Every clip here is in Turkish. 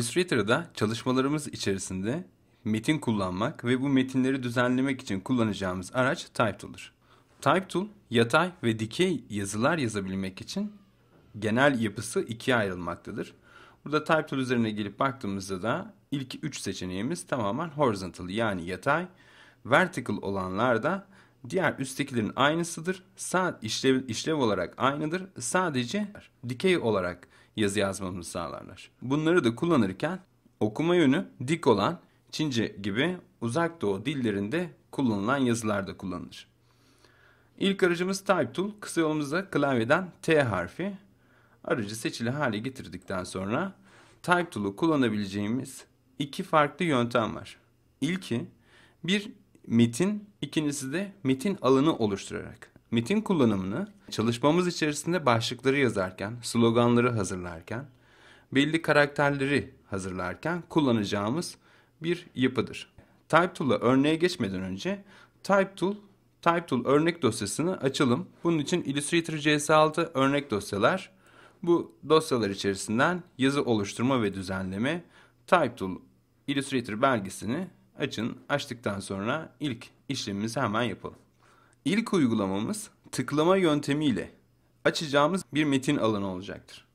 Illustrator'da çalışmalarımız içerisinde metin kullanmak ve bu metinleri düzenlemek için kullanacağımız araç Type Tool'dur. Type Tool, yatay ve dikey yazılar yazabilmek için genel yapısı ikiye ayrılmaktadır. Burada Type Tool üzerine gelip baktığımızda da ilk üç seçeneğimiz tamamen horizontal yani yatay, vertical olanlar da diğer üsttekilerin aynısıdır. Saat işlev, işlev olarak aynıdır. Sadece dikey olarak yazı yazmamızı sağlarlar. Bunları da kullanırken okuma yönü dik olan Çince gibi uzak doğu dillerinde kullanılan yazılarda kullanılır. İlk aracımız Type Tool. Kısa yolumuzda klavyeden T harfi. Aracı seçili hale getirdikten sonra Type Tool'u kullanabileceğimiz iki farklı yöntem var. İlki bir metin, ikincisi de metin alanı oluşturarak. Metin kullanımını çalışmamız içerisinde başlıkları yazarken, sloganları hazırlarken, belli karakterleri hazırlarken kullanacağımız bir yapıdır. Type TypeTool'a örneğe geçmeden önce Type Tool Type Tool örnek dosyasını açalım. Bunun için Illustrator CS6 örnek dosyalar. Bu dosyalar içerisinden yazı oluşturma ve düzenleme, Type Tool Illustrator belgesini açın. Açtıktan sonra ilk işlemimizi hemen yapalım. İlk uygulamamız tıklama yöntemiyle açacağımız bir metin alanı olacaktır.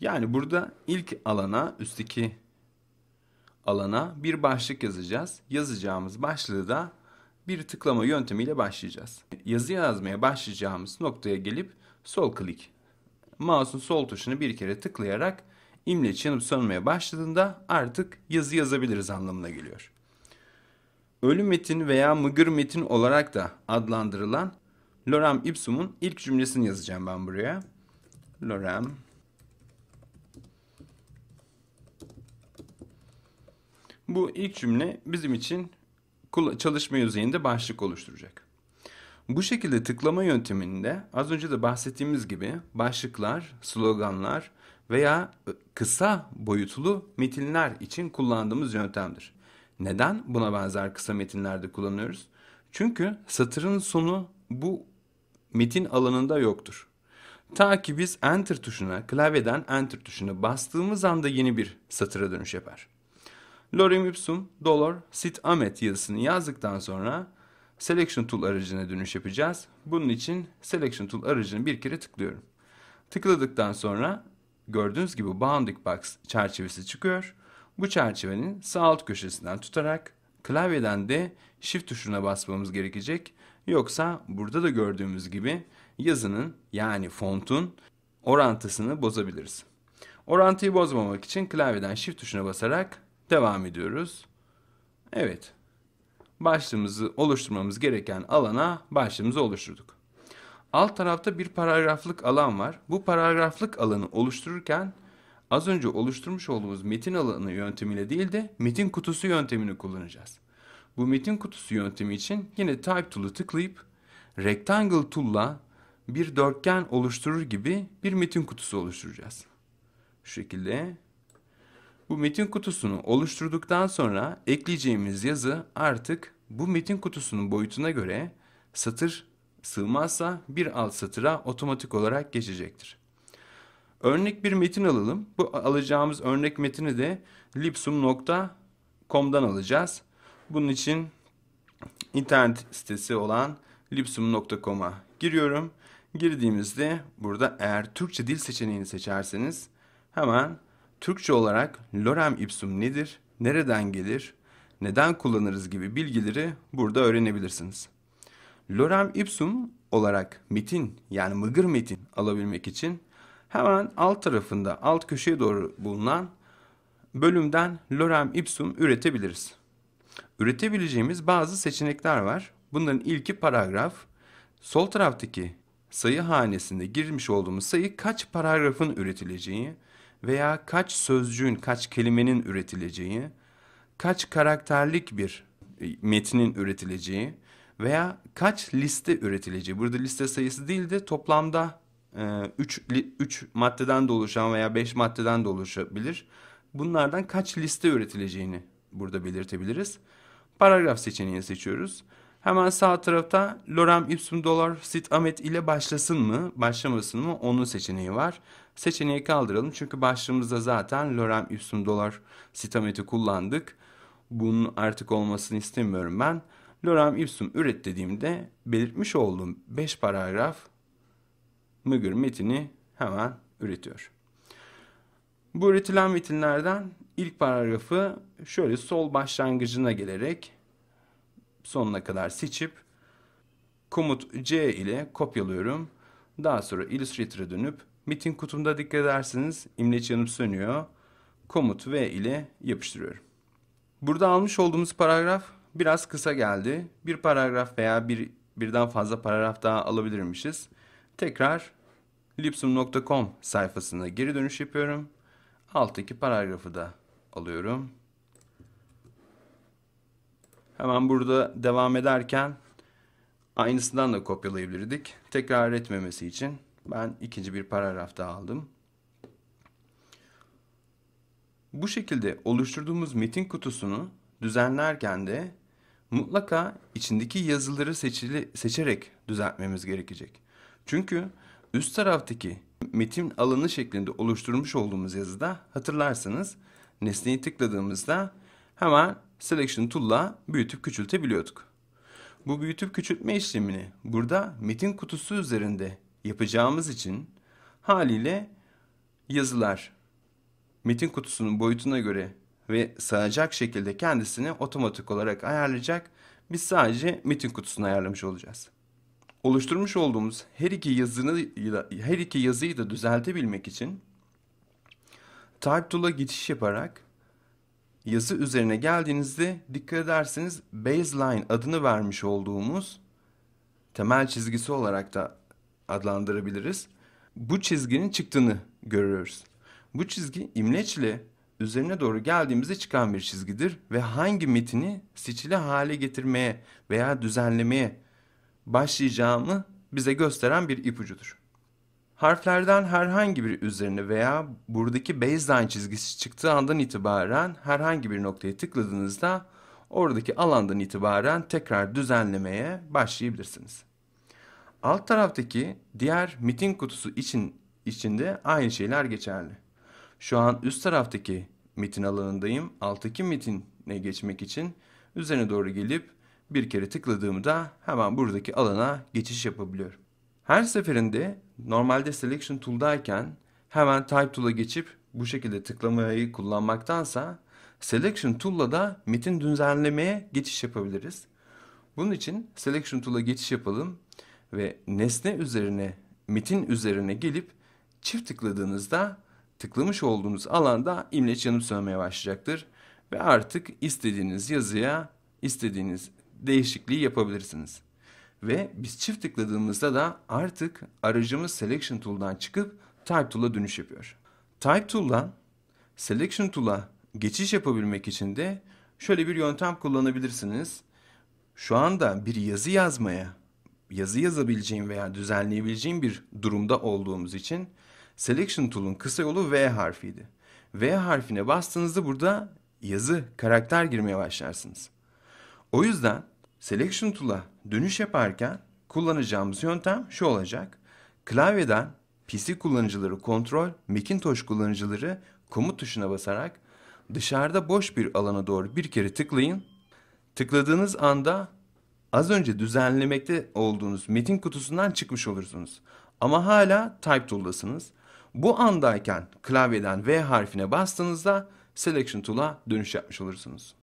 Yani burada ilk alana, üstteki alana bir başlık yazacağız. Yazacağımız başlığı da bir tıklama yöntemiyle başlayacağız. Yazı yazmaya başlayacağımız noktaya gelip sol klik. Mouse'un sol tuşunu bir kere tıklayarak imle çınıp sönmeye başladığında artık yazı yazabiliriz anlamına geliyor ölü metin veya mıgır metin olarak da adlandırılan lorem ipsum'un ilk cümlesini yazacağım ben buraya. Lorem Bu ilk cümle bizim için çalışma yüzeyinde başlık oluşturacak. Bu şekilde tıklama yönteminde az önce de bahsettiğimiz gibi başlıklar, sloganlar veya kısa boyutlu metinler için kullandığımız yöntemdir. Neden buna benzer kısa metinlerde kullanıyoruz? Çünkü satırın sonu bu metin alanında yoktur. Ta ki biz enter tuşuna, klavyeden enter tuşuna bastığımız anda yeni bir satıra dönüş yapar. Lorem ipsum dolor sit amet yazısını yazdıktan sonra selection tool aracına dönüş yapacağız. Bunun için selection tool aracını bir kere tıklıyorum. Tıkladıktan sonra gördüğünüz gibi bounding box çerçevesi çıkıyor. Bu çerçevenin sağ alt köşesinden tutarak klavyeden de shift tuşuna basmamız gerekecek. Yoksa burada da gördüğümüz gibi yazının yani fontun orantısını bozabiliriz. Orantıyı bozmamak için klavyeden shift tuşuna basarak devam ediyoruz. Evet. Başlığımızı oluşturmamız gereken alana başlığımızı oluşturduk. Alt tarafta bir paragraflık alan var. Bu paragraflık alanı oluştururken az önce oluşturmuş olduğumuz metin alanı yöntemiyle değil de metin kutusu yöntemini kullanacağız. Bu metin kutusu yöntemi için yine Type Tool'u tıklayıp Rectangle Tool'la bir dörtgen oluşturur gibi bir metin kutusu oluşturacağız. Şu şekilde bu metin kutusunu oluşturduktan sonra ekleyeceğimiz yazı artık bu metin kutusunun boyutuna göre satır sığmazsa bir alt satıra otomatik olarak geçecektir. Örnek bir metin alalım. Bu alacağımız örnek metini de lipsum.com'dan alacağız. Bunun için internet sitesi olan lipsum.com'a giriyorum. Girdiğimizde burada eğer Türkçe dil seçeneğini seçerseniz hemen Türkçe olarak lorem ipsum nedir, nereden gelir, neden kullanırız gibi bilgileri burada öğrenebilirsiniz. Lorem ipsum olarak metin yani mıgır metin alabilmek için Hemen alt tarafında alt köşeye doğru bulunan bölümden lorem ipsum üretebiliriz. Üretebileceğimiz bazı seçenekler var. Bunların ilki paragraf. Sol taraftaki sayı hanesinde girmiş olduğumuz sayı kaç paragrafın üretileceği veya kaç sözcüğün, kaç kelimenin üretileceği, kaç karakterlik bir e, metnin üretileceği veya kaç liste üretileceği. Burada liste sayısı değil de toplamda 3 e, 3 maddeden de oluşan veya 5 maddeden de oluşabilir. Bunlardan kaç liste üretileceğini burada belirtebiliriz. Paragraf seçeneğini seçiyoruz. Hemen sağ tarafta Lorem Ipsum Dolor Sit Amet ile başlasın mı, başlamasın mı onun seçeneği var. Seçeneği kaldıralım çünkü başlığımızda zaten Lorem Ipsum Dolor Sit Amet'i kullandık. Bunun artık olmasını istemiyorum ben. Lorem Ipsum üret dediğimde belirtmiş olduğum 5 paragraf Mügür metini hemen üretiyor. Bu üretilen metinlerden ilk paragrafı şöyle sol başlangıcına gelerek sonuna kadar seçip komut C ile kopyalıyorum. Daha sonra Illustrator'a dönüp metin kutumda dikkat ederseniz imleç yanıp sönüyor. Komut V ile yapıştırıyorum. Burada almış olduğumuz paragraf biraz kısa geldi. Bir paragraf veya bir birden fazla paragraf daha alabilirmişiz. Tekrar lipsum.com sayfasına geri dönüş yapıyorum. Alttaki paragrafı da alıyorum. Hemen burada devam ederken aynısından da kopyalayabilirdik. Tekrar etmemesi için ben ikinci bir paragraf daha aldım. Bu şekilde oluşturduğumuz metin kutusunu düzenlerken de mutlaka içindeki yazıları seçili, seçerek düzeltmemiz gerekecek. Çünkü üst taraftaki metin alanı şeklinde oluşturmuş olduğumuz yazıda hatırlarsanız nesneyi tıkladığımızda hemen Selection Tool'la büyütüp küçültebiliyorduk. Bu büyütüp küçültme işlemini burada metin kutusu üzerinde yapacağımız için haliyle yazılar metin kutusunun boyutuna göre ve sığacak şekilde kendisini otomatik olarak ayarlayacak. Biz sadece metin kutusunu ayarlamış olacağız oluşturmuş olduğumuz her iki yazını her iki yazıyı da düzeltebilmek için Type Tool'a geçiş yaparak yazı üzerine geldiğinizde dikkat ederseniz baseline adını vermiş olduğumuz temel çizgisi olarak da adlandırabiliriz. Bu çizginin çıktığını görüyoruz. Bu çizgi imleçle üzerine doğru geldiğimizde çıkan bir çizgidir ve hangi metini seçili hale getirmeye veya düzenlemeye başlayacağımı bize gösteren bir ipucudur. Harflerden herhangi bir üzerine veya buradaki baseline çizgisi çıktığı andan itibaren herhangi bir noktaya tıkladığınızda oradaki alandan itibaren tekrar düzenlemeye başlayabilirsiniz. Alt taraftaki diğer meeting kutusu için içinde aynı şeyler geçerli. Şu an üst taraftaki metin alanındayım. Alttaki metine geçmek için üzerine doğru gelip bir kere tıkladığımda hemen buradaki alana geçiş yapabiliyorum. Her seferinde normalde Selection Tool'dayken hemen Type Tool'a geçip bu şekilde tıklamayı kullanmaktansa Selection Tool'la da metin düzenlemeye geçiş yapabiliriz. Bunun için Selection Tool'a geçiş yapalım ve nesne üzerine, metin üzerine gelip çift tıkladığınızda tıklamış olduğunuz alanda imleç yanıp sönmeye başlayacaktır. Ve artık istediğiniz yazıya, istediğiniz değişikliği yapabilirsiniz. Ve biz çift tıkladığımızda da artık aracımız Selection Tool'dan çıkıp Type Tool'a dönüş yapıyor. Type Tool'dan Selection Tool'a geçiş yapabilmek için de şöyle bir yöntem kullanabilirsiniz. Şu anda bir yazı yazmaya, yazı yazabileceğim veya düzenleyebileceğim bir durumda olduğumuz için Selection Tool'un kısa yolu V harfiydi. V harfine bastığınızda burada yazı, karakter girmeye başlarsınız. O yüzden Selection Tool'a dönüş yaparken kullanacağımız yöntem şu olacak. Klavyeden PC kullanıcıları kontrol, Macintosh kullanıcıları komut tuşuna basarak dışarıda boş bir alana doğru bir kere tıklayın. Tıkladığınız anda az önce düzenlemekte olduğunuz metin kutusundan çıkmış olursunuz. Ama hala Type Tool'dasınız. Bu andayken klavyeden V harfine bastığınızda Selection Tool'a dönüş yapmış olursunuz.